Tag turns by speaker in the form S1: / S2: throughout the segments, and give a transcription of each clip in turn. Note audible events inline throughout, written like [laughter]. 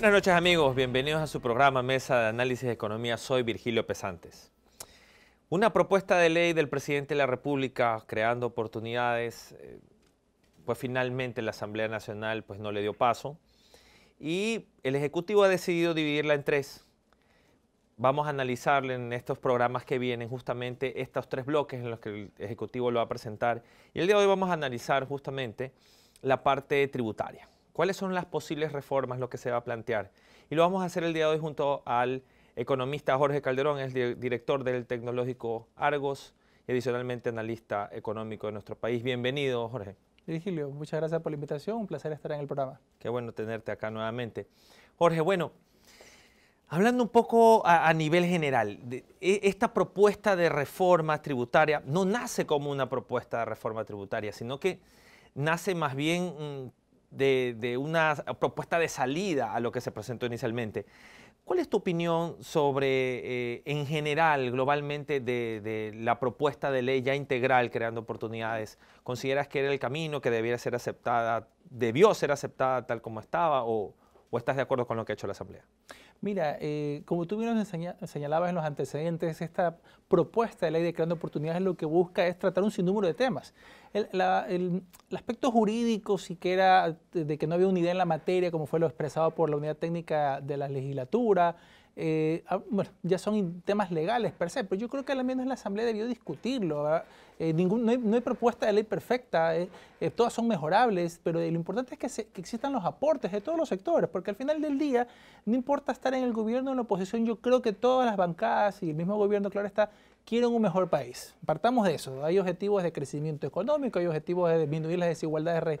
S1: Buenas noches amigos, bienvenidos a su programa Mesa de Análisis de Economía. Soy Virgilio Pesantes. Una propuesta de ley del presidente de la República creando oportunidades, eh, pues finalmente la Asamblea Nacional pues no le dio paso y el Ejecutivo ha decidido dividirla en tres. Vamos a analizarle en estos programas que vienen justamente estos tres bloques en los que el Ejecutivo lo va a presentar y el día de hoy vamos a analizar justamente la parte tributaria. ¿Cuáles son las posibles reformas, lo que se va a plantear? Y lo vamos a hacer el día de hoy junto al economista Jorge Calderón, es director del tecnológico Argos y adicionalmente analista económico de nuestro país. Bienvenido, Jorge.
S2: Virgilio, muchas gracias por la invitación, un placer estar en el programa.
S1: Qué bueno tenerte acá nuevamente. Jorge, bueno, hablando un poco a, nivel general, e, esta propuesta de reforma tributaria no nace como una propuesta de reforma tributaria, sino que nace más bien mm, de, una propuesta de salida a lo que se presentó inicialmente. ¿Cuál es tu opinión sobre, eh, en general, globalmente, de, la propuesta de ley ya integral creando oportunidades? ¿Consideras que era el camino que debiera ser aceptada, debió ser aceptada tal como estaba, o estás de acuerdo con lo que ha hecho la Asamblea?
S2: Mira, eh, como tú bien señalabas en los antecedentes, esta propuesta de ley de creando oportunidades lo que busca es tratar un sinnúmero de temas. El, aspecto jurídico el aspecto jurídico, siquiera de que no había idea en la materia, como fue lo expresado por la unidad técnica de la legislatura, eh, ah, bueno, ya son temas legales per se, pero yo creo que al menos la Asamblea debió discutirlo. Eh, no, hay, propuesta de ley perfecta, eh, eh, todas son mejorables, pero lo importante es que, que, existan los aportes de todos los sectores, porque al final del día, no importa estar en el gobierno o en la oposición, yo creo que todas las bancadas y el mismo gobierno, claro está, quieren un mejor país. Partamos de eso. Hay objetivos de crecimiento económico, hay objetivos de disminuir las desigualdades eh,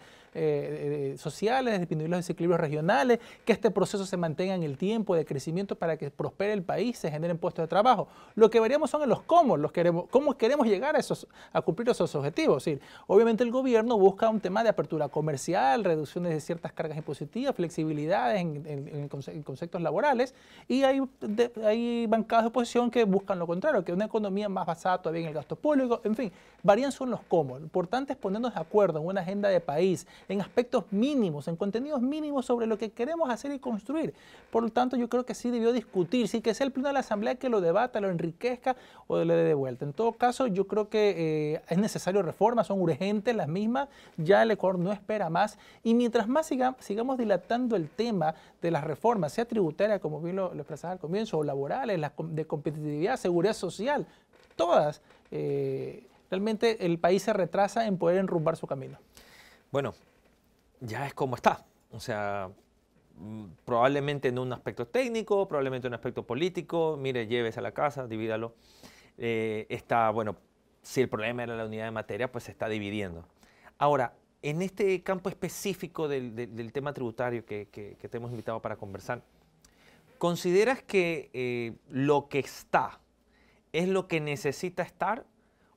S2: eh, sociales, disminuir los desequilibrios regionales, que este proceso se mantenga en el tiempo de crecimiento para que prospere el país, se generen puestos de trabajo. Lo que veremos son en los cómo, los queremos, cómo queremos llegar a, esos, a cumplir esos objetivos. obviamente el gobierno busca un tema de apertura comercial, reducciones de ciertas cargas impositivas, flexibilidades en, conceptos laborales, y hay, hay bancadas de oposición que buscan lo contrario, que una economía más basada todavía en el gasto público, en fin, varían son los cómo. Lo importante es ponernos de acuerdo en una agenda de país, en aspectos mínimos, en contenidos mínimos sobre lo que queremos hacer y construir. Por lo tanto, yo creo que sí debió discutir, sí que sea el pleno de la Asamblea que lo debata, lo enriquezca o le dé de vuelta. En todo caso, yo creo que eh, es necesario reformas, son urgentes las mismas, ya el Ecuador no espera más y mientras más sigamos dilatando el tema de las reformas, sea tributaria, como bien lo, expresaba al comienzo, o laborales, de competitividad, seguridad social, todas, eh, realmente el país se retrasa en poder enrumbar su camino.
S1: Bueno, ya es como está. O sea, mm, probablemente en un aspecto técnico, probablemente en un aspecto político, mire, llévese a la casa, divídalo. Eh, está, bueno, si el problema era la unidad de materia, pues se está dividiendo. Ahora, en este campo específico del, tema tributario que, te hemos invitado para conversar, ¿consideras que eh, lo que está, ¿Es lo que necesita estar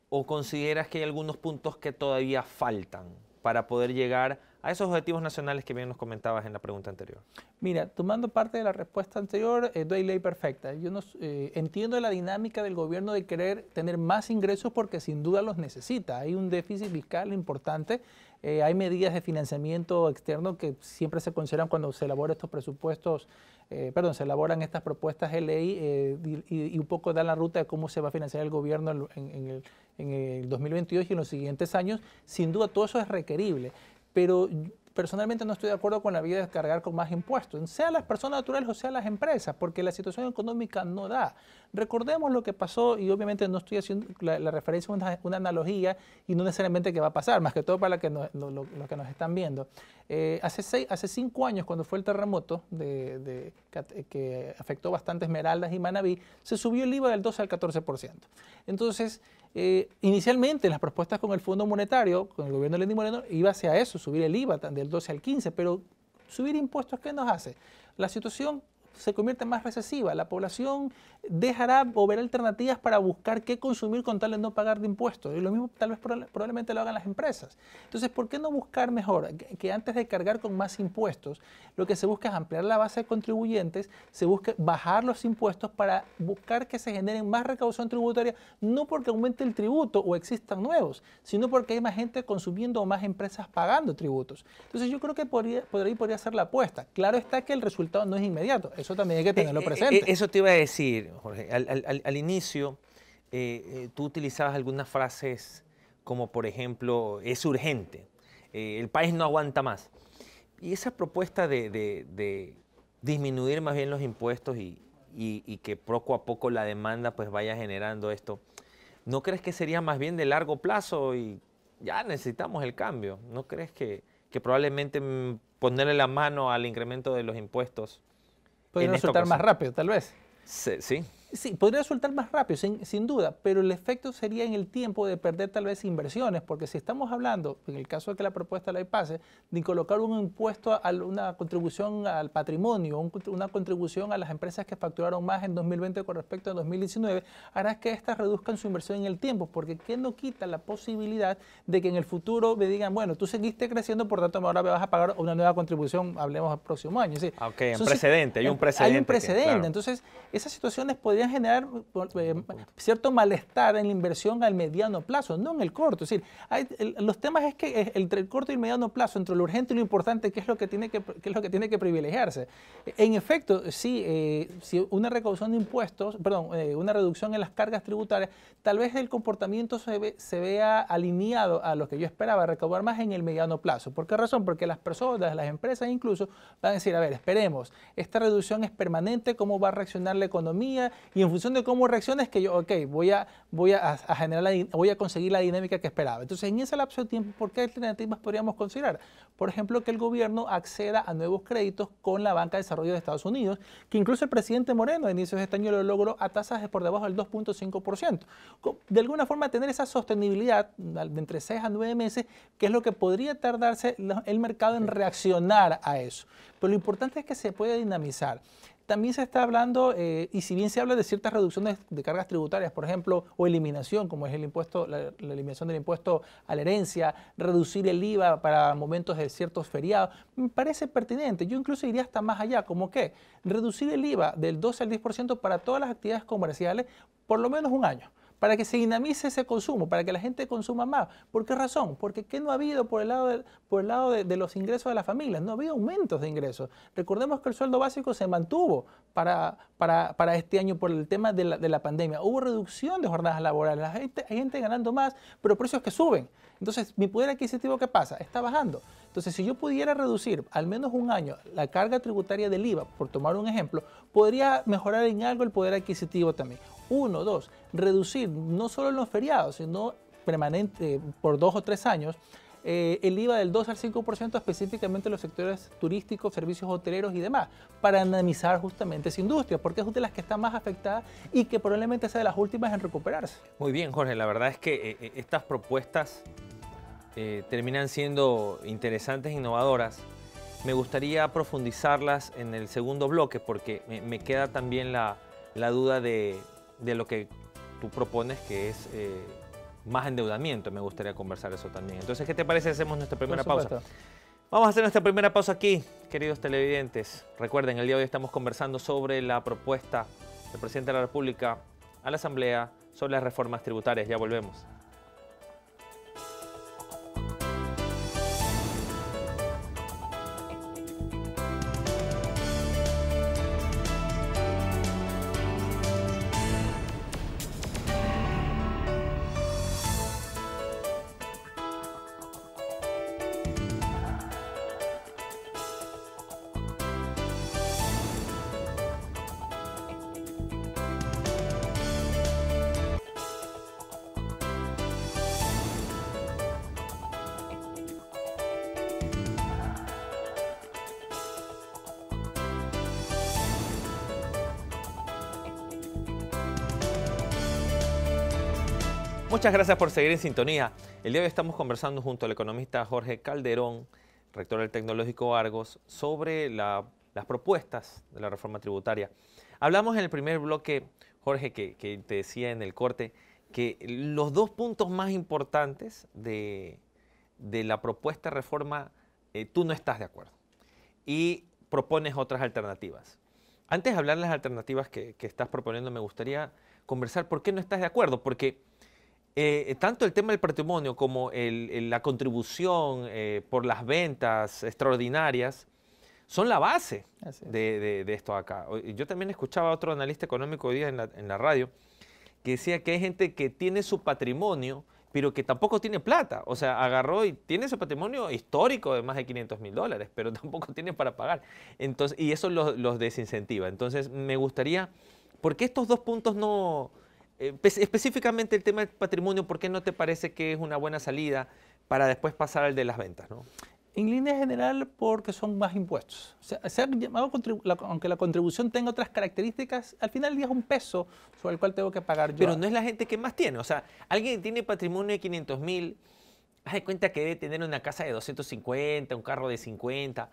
S1: o consideras que hay algunos puntos que todavía faltan para poder llegar a esos objetivos nacionales que bien nos comentabas en la pregunta anterior?
S2: Mira, tomando parte de la respuesta anterior, eh, doy ley perfecta. Yo eh, entiendo la dinámica del gobierno de querer tener más ingresos porque sin duda los necesita. Hay un déficit fiscal importante, eh, hay medidas de financiamiento externo que siempre se consideran cuando se elaboran estos presupuestos eh, perdón, se elaboran estas propuestas de ley eh, y, un poco da la ruta de cómo se va a financiar el gobierno en, el, en el 2022 y en los siguientes años. Sin duda todo eso es requerible, pero personalmente no estoy de acuerdo con la vida de cargar con más impuestos, sea las personas naturales o sea las empresas, porque la situación económica no da. Recordemos lo que pasó, y obviamente no estoy haciendo la, referencia a una, analogía y no necesariamente que va a pasar, más que todo para que lo, los que nos están viendo. Eh, hace, cinco años, cuando fue el terremoto de, eh, que, afectó bastante Esmeraldas y Manabí, se subió el IVA del 12 al 14%. Entonces, eh, inicialmente las propuestas con el Fondo Monetario, con el gobierno de Lenín Moreno, iba hacia eso, subir el IVA del 12 al 15, pero subir impuestos, ¿qué nos hace? La situación se convierte más recesiva. La población dejará o verá alternativas para buscar qué consumir con tal de no pagar de impuestos. Y lo mismo tal vez probablemente lo hagan las empresas. Entonces, ¿por qué no buscar mejor? Que antes de cargar con más impuestos, lo que se busca es ampliar la base de contribuyentes, se busca bajar los impuestos para buscar que se generen más recaudación tributaria, no porque aumente el tributo o existan nuevos, sino porque hay más gente consumiendo o más empresas pagando tributos. Entonces, yo creo que por ahí podría ser la apuesta. Claro está que el resultado no es inmediato eso también hay que eh, tenerlo eh, eh, presente. eso
S1: te iba a decir, Jorge. Al, inicio, tú utilizabas algunas frases como, por ejemplo, es urgente, el país no aguanta más. Y esa propuesta de, disminuir más bien los impuestos y, que poco a poco la demanda pues vaya generando esto, ¿no crees que sería más bien de largo plazo y ya necesitamos el cambio? ¿No crees que, que probablemente ponerle la mano al incremento de los impuestos
S2: Puede resultar más rápido, tal vez. Sí, sí, Sí, podría resultar más rápido, sin, sin, duda, pero el efecto sería en el tiempo de perder tal vez inversiones, porque si estamos hablando, en el caso de que la propuesta la ley pase, de colocar un impuesto, a una contribución al patrimonio, una contribución a las empresas que facturaron más en 2020 con respecto a 2019, hará que éstas reduzcan su inversión en el tiempo, porque ¿qué no quita la posibilidad de que en el futuro me digan, bueno, tú seguiste creciendo, por tanto ahora me vas a pagar una nueva contribución, hablemos el próximo año? Sí, ah, ok, un precedente, hay un precedente. Hay un precedente, entonces esas situaciones podrían generar eh, eh, cierto malestar en la inversión al mediano plazo, no en el corto. Es decir, hay, los temas es que eh, entre el corto y el mediano plazo, entre lo urgente y lo importante, ¿qué es lo que tiene que, es lo que, tiene que privilegiarse? En efecto, sí, si una recaudación de impuestos, perdón, una reducción en las cargas tributarias, tal vez el comportamiento se, se vea alineado a lo que yo esperaba, recaudar más en el mediano plazo. ¿Por qué razón? Porque las personas, las empresas incluso, van a decir, a ver, esperemos, esta reducción es permanente, ¿cómo va a reaccionar la economía? y en función de cómo reacciona es que yo, ok, voy a, voy a, generar la, voy a conseguir la dinámica que esperaba. Entonces, en ese lapso de tiempo, ¿por qué alternativas podríamos considerar? Por ejemplo, que el gobierno acceda a nuevos créditos con la banca de desarrollo de Estados Unidos, que incluso el presidente Moreno a inicios de este año lo logró a tasas de por debajo del 2.5%. De alguna forma, tener esa sostenibilidad de entre 6 a 9 meses, que es lo que podría tardarse el mercado en reaccionar a eso. Pero lo importante es que se pueda dinamizar también se está hablando, eh, y si bien se habla de ciertas reducciones de cargas tributarias, por ejemplo, o eliminación, como es el impuesto, la, la eliminación del impuesto a la herencia, reducir el IVA para momentos de ciertos feriados, me parece pertinente. Yo incluso iría hasta más allá, como que reducir el IVA del 12 al 10% para todas las actividades comerciales por lo menos un año para que se dinamice ese consumo, para que la gente consuma más. ¿Por qué razón? Porque ¿qué no ha habido por el lado, de, los ingresos de las familias? No ha habido aumentos de ingresos. Recordemos que el sueldo básico se mantuvo para, este año por el tema de la, pandemia. Hubo reducción de jornadas laborales. gente, hay gente ganando más, pero precios que suben. Entonces, mi poder adquisitivo, ¿qué pasa? Está bajando. Entonces, si yo pudiera reducir al menos un año la carga tributaria del IVA, por tomar un ejemplo, podría mejorar en algo el poder adquisitivo también uno, dos, reducir no solo en los feriados, sino permanente por dos o tres años, eh, el IVA del 2 al 5% específicamente en los sectores turísticos, servicios hoteleros y demás, para analizar justamente esa industria, porque es una de las que está más afectada y que probablemente sea de las últimas en recuperarse.
S1: Muy bien, Jorge, la verdad es que eh, eh, estas propuestas terminan siendo interesantes, innovadoras. Me gustaría profundizarlas en el segundo bloque porque me, queda también la duda de de lo que tú propones, que es eh, más endeudamiento. Me gustaría conversar eso también. Entonces, ¿qué te parece? Hacemos nuestra primera pausa. Vamos a hacer nuestra primera pausa aquí, queridos televidentes. Recuerden, el día de hoy estamos conversando sobre la propuesta del presidente de la República a la Asamblea sobre las reformas tributarias. Ya volvemos. Muchas gracias por seguir en sintonía. El día de hoy estamos conversando junto al economista Jorge Calderón, rector del Tecnológico Argos, sobre las propuestas de la reforma tributaria. Hablamos en el primer bloque, Jorge, que, te decía en el corte, que los dos puntos más importantes de, la propuesta de reforma, eh, tú no estás de acuerdo y propones otras alternativas. Antes de hablar de las alternativas que, estás proponiendo, me gustaría conversar por qué no estás de acuerdo, porque eh, eh, tanto el tema del patrimonio como la contribución eh, por las ventas extraordinarias son la base de, esto acá. Yo también escuchaba a otro analista económico hoy día en la, radio que decía que hay gente que tiene su patrimonio, pero que tampoco tiene plata. O sea, agarró y tiene su patrimonio histórico de más de 500 mil dólares, pero [laughs] tampoco tiene para pagar. Entonces, y eso los, desincentiva. Entonces, me gustaría, ¿por qué estos dos puntos no, eh, específicamente el tema del patrimonio, ¿por qué no te parece que es una buena salida para después pasar al de las ventas? ¿no?
S2: En línea general, porque son más impuestos. aunque la contribución tenga otras características, al final día es un peso sobre el cual tengo que pagar yo. Pero no es la gente que más tiene. O sea, alguien que tiene patrimonio de 500 mil, haz de cuenta que debe tener
S1: una casa de 250, un carro de 50.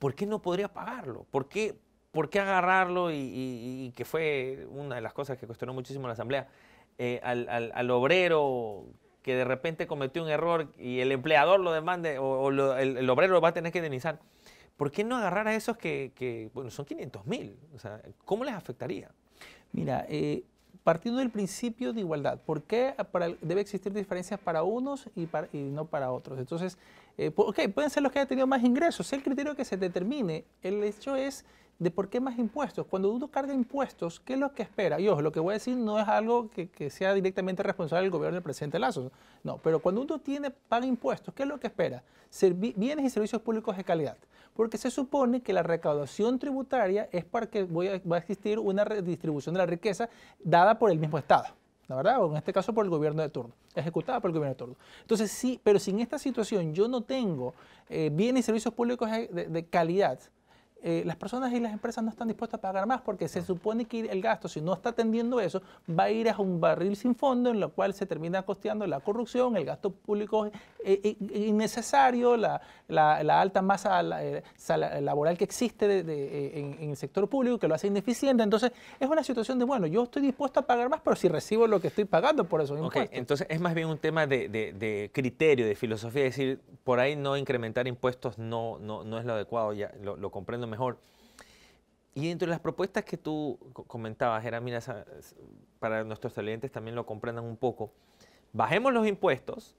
S1: ¿Por qué no podría pagarlo? ¿Por qué, ¿por qué agarrarlo? Y, que fue una de las cosas que cuestionó muchísimo la Asamblea, eh, al, obrero que de repente cometió un error y el empleador lo demande o, el, obrero lo va a tener que indemnizar. ¿Por qué no agarrar a esos que,
S2: bueno, son 500 mil? O sea, ¿cómo les afectaría? Mira, eh, partiendo del principio de igualdad, ¿por qué debe existir diferencias para unos y, para, no para otros? Entonces, eh, pueden ser los que hayan tenido más ingresos, el criterio que se determine. El hecho es de por qué más impuestos. Cuando uno carga impuestos, ¿qué es lo que espera? Y ojo, lo que voy a decir no es algo que, sea directamente responsable del gobierno del presidente Lazo. No, pero cuando uno tiene, paga impuestos, ¿qué es lo que espera? bienes y servicios públicos de calidad. Porque se supone que la recaudación tributaria es para que voy a, va a existir una redistribución de la riqueza dada por el mismo Estado. ¿La verdad? O en este caso por el gobierno de turno, ejecutada por el gobierno de turno. Entonces, sí, pero si en esta situación yo no tengo eh, bienes y servicios públicos de calidad, eh, las personas y las empresas no están dispuestas a pagar más porque se ah. supone que el gasto, si no está atendiendo eso, va a ir a un barril sin fondo en lo cual se termina costeando la corrupción, el gasto público eh, eh, innecesario, la, alta masa laboral que existe en, el sector público que lo hace ineficiente. Entonces, es una situación de, bueno, yo estoy dispuesto a pagar más, pero si recibo lo que estoy pagando por eso.
S1: entonces es más bien un tema de, criterio, de filosofía, es decir, por ahí no incrementar impuestos no, no, es lo adecuado, ya lo, lo comprendo mejor. Y entre las propuestas que tú comentabas, era, mira, para nuestros clientes también lo comprendan un poco, bajemos los impuestos,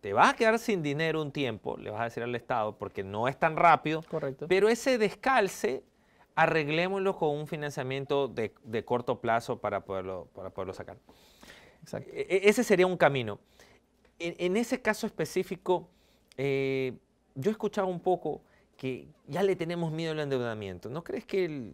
S1: te vas a quedar sin dinero un tiempo, le vas a decir al Estado, porque no es tan rápido, Correcto. pero ese descalce arreglémoslo con un financiamiento de, de corto plazo para poderlo, para poderlo sacar. Exacto. E, e, ese sería un camino. En, ese caso específico, eh, yo escuchaba un poco que ya le tenemos miedo al endeudamiento. ¿No crees que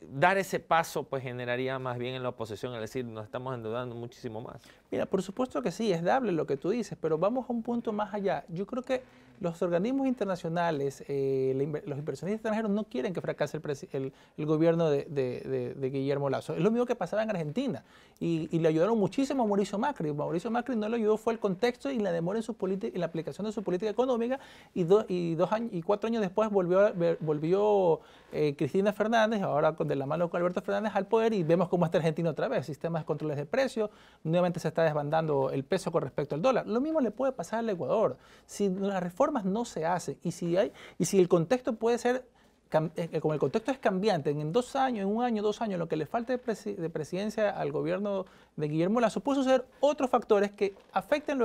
S1: dar ese paso pues generaría más bien en la oposición, al decir, nos estamos endeudando
S2: muchísimo más? Mira, por supuesto que sí, es dable lo que tú dices, pero vamos a un punto más allá. Yo creo que los organismos internacionales, eh, los inversionistas extranjeros no quieren que fracase el, gobierno de, Guillermo Lazo. Es lo mismo que pasaba en Argentina. Y, le ayudaron muchísimo a Mauricio Macri. Mauricio Macri no le ayudó, fue el contexto y la demora en, su la aplicación de su política económica. Y, y dos y cuatro años después volvió, volvió eh, Cristina Fernández, ahora de la mano con Alberto Fernández al poder y vemos cómo está Argentina otra vez, sistemas de controles de precios, nuevamente se está desbandando el peso con respecto al dólar. Lo mismo le puede pasar al Ecuador. Si las reformas no se hacen y si, hay, y si el contexto puede ser eh, eh, como el contexto es cambiante, en dos años, en un año, dos años, lo que le falta de, presidencia al gobierno de Guillermo Lazo puede ser otros factores que afecten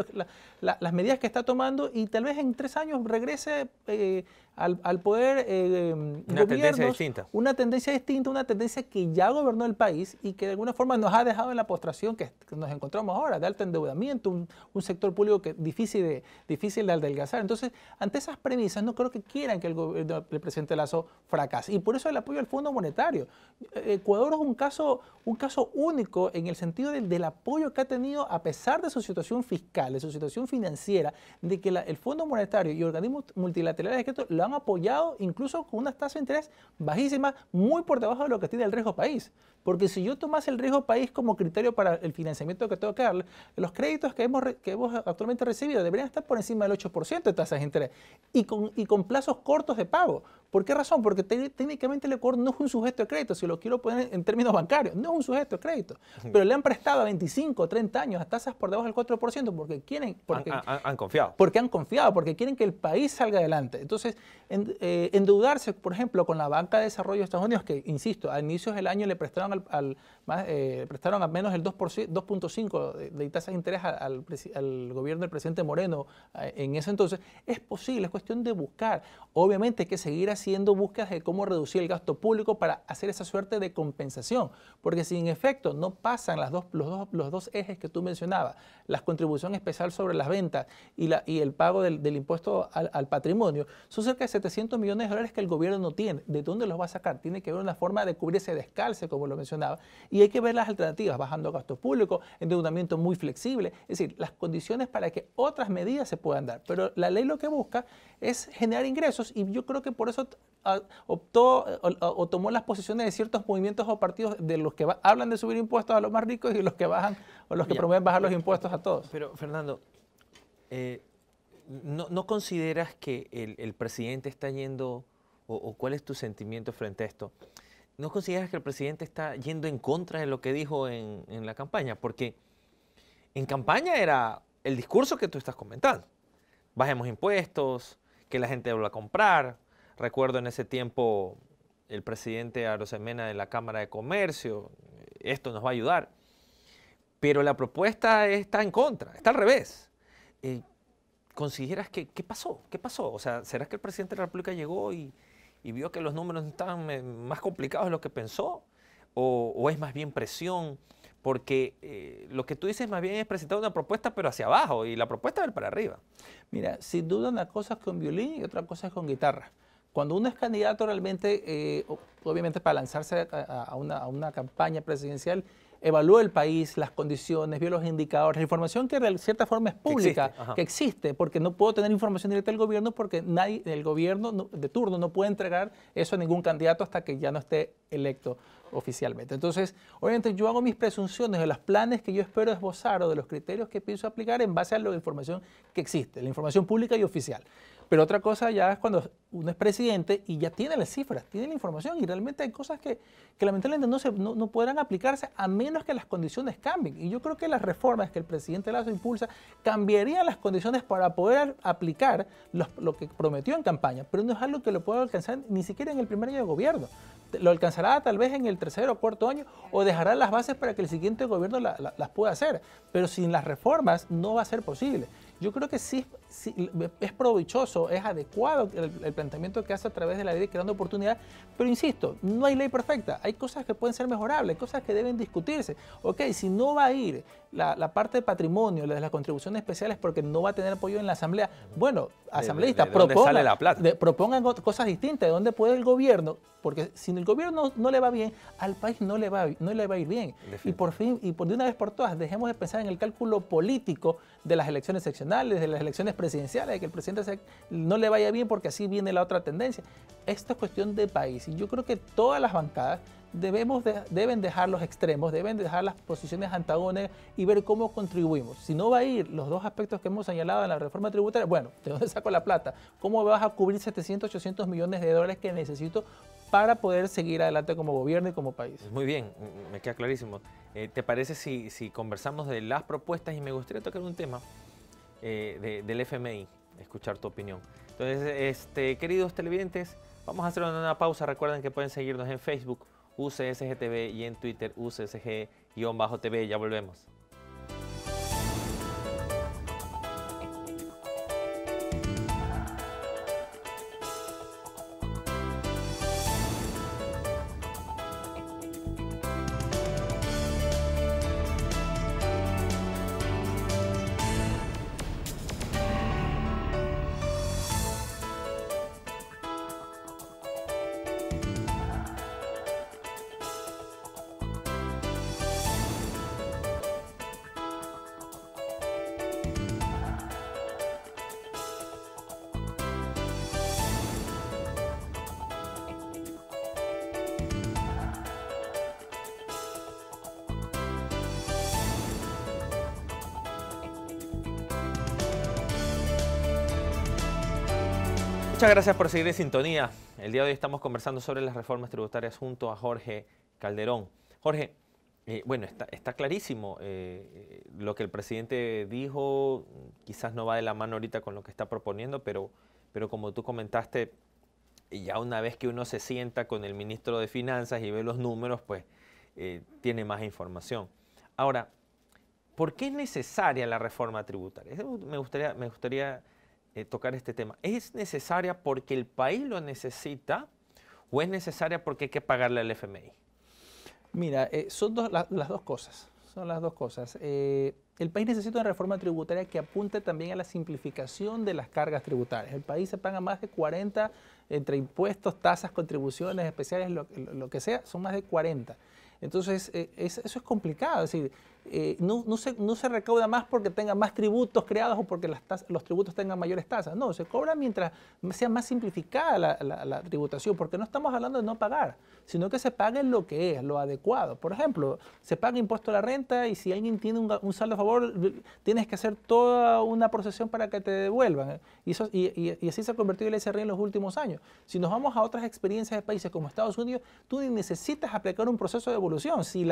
S2: las medidas que está tomando y tal vez en tres años regrese eh, al, poder em, una tendencia distinta. Una tendencia distinta, una tendencia que ya gobernó el país y que de alguna forma nos ha dejado en la postración que, nos encontramos ahora, de alto endeudamiento, un, sector público que difícil de, difícil de adelgazar. Entonces, ante esas premisas, no creo que quieran que el, el presidente Lazo fracasa. Y por eso el apoyo al Fondo Monetario. Ecuador es un caso, un caso único en el sentido del, apoyo que ha tenido a pesar de su situación fiscal, de su situación financiera, de que el Fondo Monetario y organismos multilaterales de crédito lo han apoyado incluso con unas tasas de interés bajísimas, muy por debajo de lo que tiene el riesgo país. Porque si yo tomase el riesgo país como criterio para el financiamiento que tengo que darle, los créditos que hemos, que hemos actualmente recibido deberían estar por encima del 8% de tasas de interés y con, y con plazos cortos de pago. ¿Por qué razón? Porque técnicamente el Ecuador no es un sujeto de crédito, si lo quiero poner en términos bancarios, no es un sujeto de crédito. Pero le han prestado a 25, 30 años a tasas por debajo del 4% porque quieren... Porque,
S1: han, confiado.
S2: Porque han confiado, porque quieren que el país salga adelante. Entonces, en, eh, endeudarse, por ejemplo, con la banca de desarrollo de Estados Unidos, que, insisto, a inicios del año le prestaron al, eh, prestaron al menos el 2.5 de, tasas de interés al, gobierno del presidente Moreno eh, en ese entonces, es posible, es cuestión de buscar. Obviamente hay que seguir haciendo haciendo búsquedas de cómo reducir el gasto público para hacer esa suerte de compensación, porque si en efecto no pasan las dos, los, dos, ejes que tú mencionabas, las contribuciones especial sobre las ventas y, la, y el pago del, impuesto al, al, patrimonio, son cerca de 700 millones de dólares que el gobierno no tiene. ¿De dónde los va a sacar? Tiene que haber una forma de cubrir ese descalce, como lo mencionaba, y hay que ver las alternativas, bajando gasto público, endeudamiento muy flexible, es decir, las condiciones para que otras medidas se puedan dar. Pero la ley lo que busca es generar ingresos y yo creo que por eso optó o, tomó las posiciones de ciertos movimientos o partidos de los que hablan de subir impuestos a los más ricos y los que bajan o los que promueven bajar los impuestos a todos. Pero, Fernando, eh, no,
S1: consideras que el, presidente está yendo, o, cuál es tu sentimiento frente a esto? ¿No consideras que el presidente está yendo en contra de lo que dijo en, en la campaña? Porque en campaña era el discurso que tú estás comentando. Bajemos impuestos, que la gente vuelva a comprar, Recuerdo en ese tiempo el presidente Arosemena de la Cámara de Comercio, esto nos va a ayudar. Pero la propuesta está en contra, está al revés. Eh, ¿Consideras que qué pasó? ¿Qué pasó? O sea, ¿será que el presidente de la República llegó y, vio que los números estaban eh, más complicados de lo que pensó? ¿O, es más bien presión? Porque eh, lo que tú dices más bien es presentar una propuesta pero hacia abajo y la propuesta es para arriba.
S2: Mira, sin duda una cosa es con violín y otra cosa es con guitarra. Cuando uno es candidato realmente, eh, obviamente para lanzarse a, una, campaña presidencial, evalúa el país, las condiciones, vio los indicadores, la información que de cierta forma es pública, que existe, porque no puedo tener información directa del gobierno porque nadie, del gobierno de turno no puede entregar eso a ningún candidato hasta que ya no esté electo oficialmente. Entonces, obviamente yo hago mis presunciones de los planes que yo espero esbozar o de los criterios que pienso aplicar en base a la información que existe, la información pública y oficial. Pero otra cosa ya es cuando uno es presidente y ya tiene las cifras, tiene la información y realmente hay cosas que, lamentablemente no, se, podrán aplicarse a menos que las condiciones cambien. Y yo creo que las reformas que el presidente Lazo impulsa cambiarían las condiciones para poder aplicar lo que prometió en campaña, pero no es algo que lo pueda alcanzar ni siquiera en el primer año de gobierno. Lo alcanzará tal vez en el tercer o cuarto año o dejará las bases para que el siguiente gobierno las pueda hacer. Pero sin las reformas no va a ser posible. Yo creo que sí es provechoso, es adecuado el, planteamiento que hace a través de la ley creando oportunidad, pero insisto, no hay ley perfecta, hay cosas que pueden ser mejorables, cosas que deben discutirse. Ok, si no va a ir la, parte de patrimonio, la de las contribuciones especiales, porque no va a tener apoyo en la Asamblea, bueno, asambleístas, propongan, propongan cosas distintas, de dónde puede el gobierno, porque si el gobierno no, le va bien, al país no le va, no le va a ir bien. Y por fin, y por, de una vez por todas, dejemos de pensar en el cálculo político de las elecciones seccionales, de las elecciones presidenciales, presidenciales, de que el presidente no le vaya bien porque así viene la otra tendencia. Esto es cuestión de país y yo creo que todas las bancadas debemos deben dejar los extremos, deben dejar las posiciones antagónicas y ver cómo contribuimos. Si no va a ir los dos aspectos que hemos señalado en la reforma tributaria, bueno, ¿de dónde saco la plata? ¿Cómo vas a cubrir 700, 800 millones de dólares que necesito para poder seguir adelante como gobierno y como país. Muy
S1: bien, me queda clarísimo. Eh, ¿Te parece si conversamos de las propuestas y me gustaría tocar un tema eh, del FMI, escuchar tu opinión. Entonces, este, queridos televidentes, vamos a hacer una pausa. Recuerden que pueden seguirnos en Facebook, UCSGTV y en Twitter, UCSG-TV. Ya volvemos. Muchas gracias por seguir en sintonía. El día de hoy estamos conversando sobre las reformas tributarias junto a Jorge Calderón. Jorge, eh, bueno, está, clarísimo eh, eh, lo que el presidente dijo, quizás no va de la mano ahorita con lo que está proponiendo, pero, pero como tú comentaste, ya una vez que uno se sienta con el ministro de Finanzas y ve los números, pues tiene más información. Ahora, ¿por qué es necesaria la reforma tributaria? Me gustaría, me gustaría eh, tocar este tema. ¿Es necesaria porque el país lo necesita o es necesaria porque hay que pagarle al FMI?
S2: Mira, eh, son las dos cosas. Son las dos cosas. Eh, el país necesita una reforma tributaria que apunte también a la simplificación de las cargas tributarias. El país se paga más de 40 entre impuestos, tasas, contribuciones especiales, lo, que sea, son más de 40. Entonces, eso es complicado. Es decir, eh, no, se, recauda más porque tenga más tributos creados o porque las los tributos tengan mayores tasas. No, se cobra mientras sea más simplificada la, tributación, porque no estamos hablando de no pagar, sino que se pague lo que es, lo adecuado. Por ejemplo, se paga impuesto a la renta y si alguien tiene un, saldo a favor, tienes que hacer toda una procesión para que te devuelvan. Y, así se ha convertido el SRI en los últimos años. Si nos vamos a otras experiencias de países como Estados Unidos, tú necesitas aplicar un proceso de evolución. Si,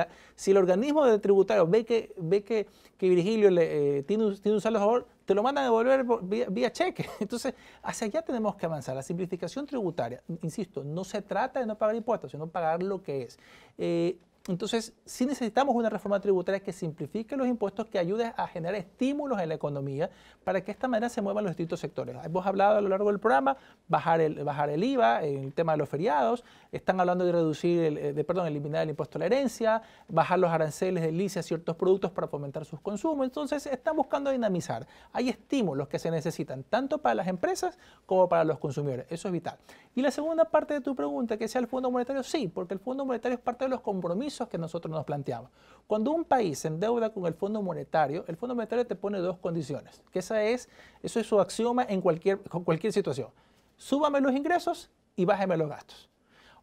S2: el organismo de tributario ve que, ve que, Virgilio eh, tiene, un, tiene un saldo favor, te lo mandan a devolver vía, cheque. [laughs] Entonces, hacia allá tenemos que avanzar. La simplificación tributaria, insisto, no se trata de no pagar impuestos, sino pagar lo que es. Eh, entonces, sí necesitamos una reforma tributaria que simplifique los impuestos, que ayude a generar estímulos en la economía para que de esta manera se muevan los distintos sectores. Hemos hablado a lo largo del programa, bajar el, bajar el IVA, el tema de los feriados, están hablando de reducir, eh, de, perdón, eliminar el impuesto a la herencia, bajar los aranceles de ICE a ciertos productos para fomentar sus consumos. Entonces, están buscando dinamizar. Hay estímulos que se necesitan, tanto para las empresas como para los consumidores. Eso es vital. Y la segunda parte de tu pregunta, que sea el Fondo Monetario, sí, porque el Fondo Monetario es parte de los compromisos que nosotros nos planteamos. Cuando un país se endeuda con el Fondo Monetario, el Fondo Monetario te pone dos condiciones, que esa es, eso es su axioma en cualquier, cualquier situación. Súbame los ingresos y bájame los gastos.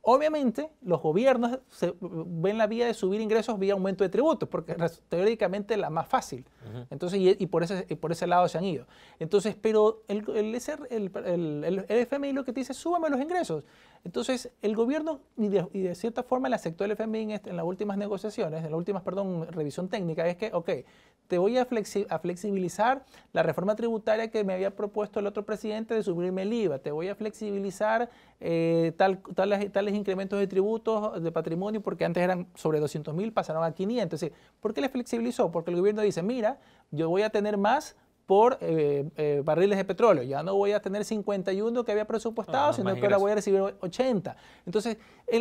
S2: Obviamente, los gobiernos se ven la vía de subir ingresos vía aumento de tributos, porque teóricamente es la más fácil. Entonces, y, por ese, por ese lado se han ido. Entonces, pero el, el, el, FMI lo que te dice es súbame los ingresos. Entonces, el gobierno, y de, cierta forma le aceptó el FMI este, en, las últimas negociaciones, en la últimas perdón, revisión técnica, es que, ok, te voy a, flexibilizar la reforma tributaria que me había propuesto el otro presidente de subirme el IVA, te voy a flexibilizar eh, tal, tales, incrementos de tributos de patrimonio porque antes eran sobre 200 mil, pasaron a 500. Entonces, ¿Por qué le flexibilizó? Porque el gobierno dice, mira, yo voy a tener más por eh, eh, barriles de petróleo. Ya no voy a tener 51 que había presupuestado, ah, sino que ahora voy a recibir 80. Entonces,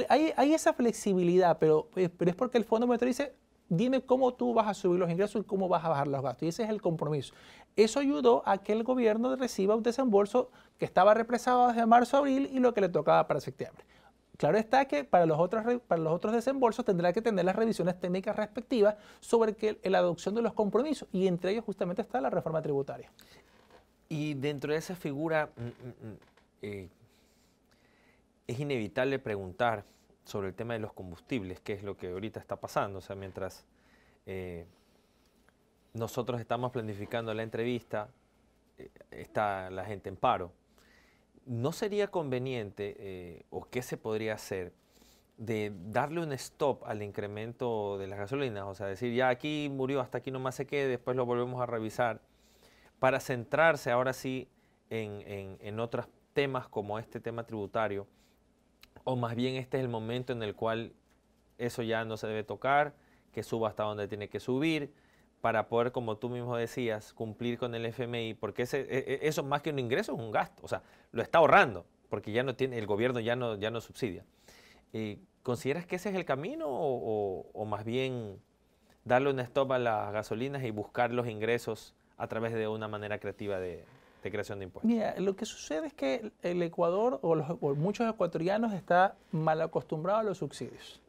S2: hay, esa flexibilidad, pero, pero es porque el Fondo Monetario dice, dime cómo tú vas a subir los ingresos y cómo vas a bajar los gastos. Y ese es el compromiso. Eso ayudó a que el gobierno reciba un desembolso que estaba represado desde marzo a abril y lo que le tocaba para septiembre. Claro está que para los otros, para los otros desembolsos tendrá que tener las revisiones técnicas respectivas sobre que, la adopción de los compromisos y entre ellos justamente está la reforma tributaria. Y dentro de esa figura
S1: mm, mm, mm, eh, es inevitable preguntar sobre el tema de los combustibles, que es lo que ahorita está pasando. O sea, mientras eh, nosotros estamos planificando la entrevista, eh, está la gente en paro. ¿No sería conveniente eh, o qué se podría hacer de darle un stop al incremento de las gasolinas? O sea, decir, ya aquí murió, hasta aquí nomás se quede, después lo volvemos a revisar, para centrarse ahora sí en otros temas como este tema tributario o más bien este es el momento en el cual eso ya no se debe tocar, que suba hasta donde tiene que subir, para poder, como tú mismo decías, cumplir con el FMI, porque eso e, e, eso más que un ingreso es un gasto, o sea, lo está ahorrando, porque ya no tiene, el gobierno ya no, ya no subsidia. y eh, ¿Consideras que ese es el camino o, más bien darle una stop a las gasolinas y buscar los ingresos a través de una manera creativa de, de creación de impuestos? Mira,
S2: lo que sucede es que el Ecuador o, muchos ecuatorianos está mal acostumbrado a los subsidios.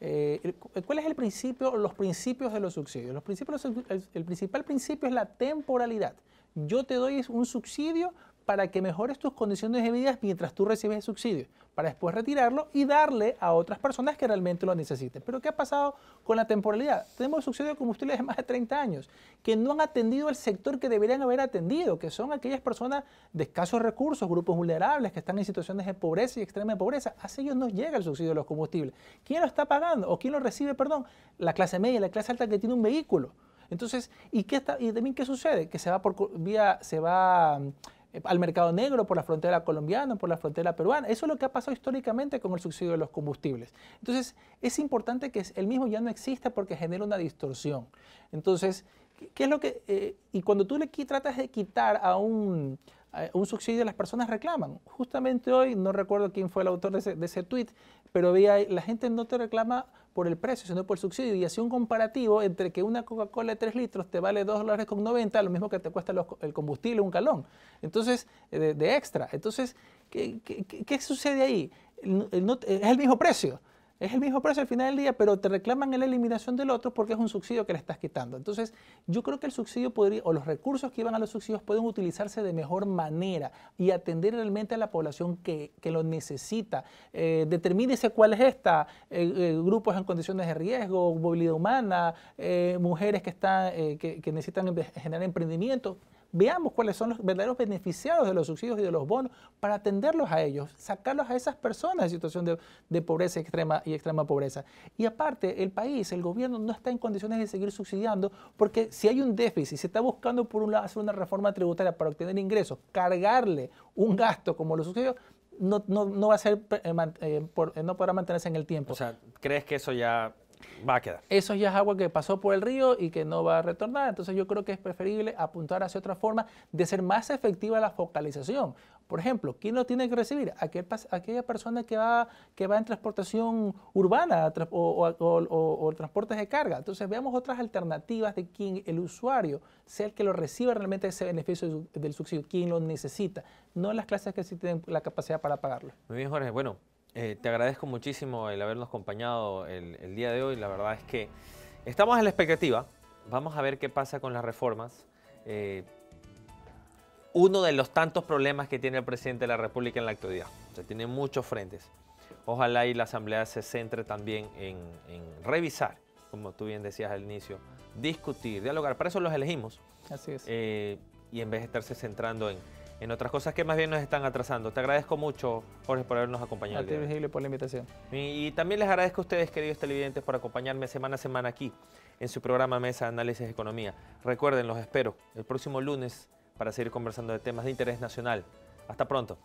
S2: Eh, ¿Cuál es el principio, los principios de los subsidios? Los principios, el, el principal principio es la temporalidad. Yo te doy un subsidio para que mejores tus condiciones de vida mientras tú recibes el subsidio, para después retirarlo y darle a otras personas que realmente lo necesiten. Pero ¿qué ha pasado con la temporalidad? Tenemos subsidios de combustibles de más de 30 años, que no han atendido el sector que deberían haber atendido, que son aquellas personas de escasos recursos, grupos vulnerables, que están en situaciones de pobreza y extrema pobreza. A ellos no llega el subsidio de los combustibles. ¿Quién lo está pagando? ¿O quién lo recibe? Perdón, la clase media, la clase alta que tiene un vehículo. Entonces, ¿y, qué está, y también qué sucede? Que se va por vía, se va eh, al mercado negro, por la frontera colombiana, por la frontera peruana. Eso es lo que ha pasado históricamente con el subsidio de los combustibles. Entonces, es importante que el mismo ya no exista porque genera una distorsión. Entonces, ¿qué es lo que...? Eh, y cuando tú le tratas de quitar a un, subsidio, las personas reclaman. Justamente hoy, no recuerdo quién fue el autor de ese, de tweet, pero la gente no te reclama por el precio, sino por el subsidio. Y así un comparativo entre que una Coca-Cola de 3 litros te vale dos dólares con 90, lo mismo que te cuesta el combustible, un calón Entonces, eh, de, extra. Entonces, ¿qué, ¿qué, sucede ahí? es el mismo precio. Es el mismo precio al final del día, pero te reclaman la eliminación del otro porque es un subsidio que le estás quitando. Entonces, yo creo que el subsidio podría, o los recursos que iban a los subsidios pueden utilizarse de mejor manera y atender realmente a la población que, que lo necesita. Eh, determínese cuál es esta, eh, eh, grupos en condiciones de riesgo, movilidad humana, eh, mujeres que, están, que, que necesitan generar emprendimiento veamos cuáles son los verdaderos beneficiados de los subsidios y de los bonos para atenderlos a ellos, sacarlos a esas personas en situación de, pobreza extrema y extrema pobreza. Y aparte, el país, el gobierno no está en condiciones de seguir subsidiando porque si hay un déficit, se está buscando por un lado hacer una reforma tributaria para obtener ingresos, cargarle un gasto como los subsidios, no, no, va a ser, eh, eh, eh, no podrá mantenerse en el tiempo. O sea,
S1: ¿crees que eso ya Va a quedar.
S2: Eso ya es agua que pasó por el río y que no va a retornar. Entonces yo creo que es preferible apuntar hacia otra forma de ser más efectiva la focalización. Por ejemplo, ¿quién lo tiene que recibir? aquella persona que va, que va en transportación urbana o, o, transportes de carga. Entonces veamos otras alternativas de quien el usuario sea el que lo reciba realmente ese beneficio del subsidio, quien lo necesita, no las clases que sí tienen la capacidad para pagarlo.
S1: Muy bien, Jorge. Bueno, eh, te agradezco muchísimo el habernos acompañado el, día de hoy. La verdad es que estamos en la expectativa. Vamos a ver qué pasa con las reformas. Eh, uno de los tantos problemas que tiene el presidente de la República en la actualidad. O sea, tiene muchos frentes. Ojalá y la Asamblea se centre también en, revisar, como tú bien decías al inicio, discutir, dialogar. Para eso los elegimos. Así es. Eh, y en vez de estarse centrando en en otras cosas que más bien nos están atrasando. Te agradezco mucho, Jorge, por habernos acompañado. A por la invitación. Y, también les agradezco a ustedes, queridos televidentes, por acompañarme semana a semana aquí en su programa Mesa Análisis de Economía. Recuerden, los espero el próximo lunes para seguir conversando de temas de interés nacional. Hasta pronto.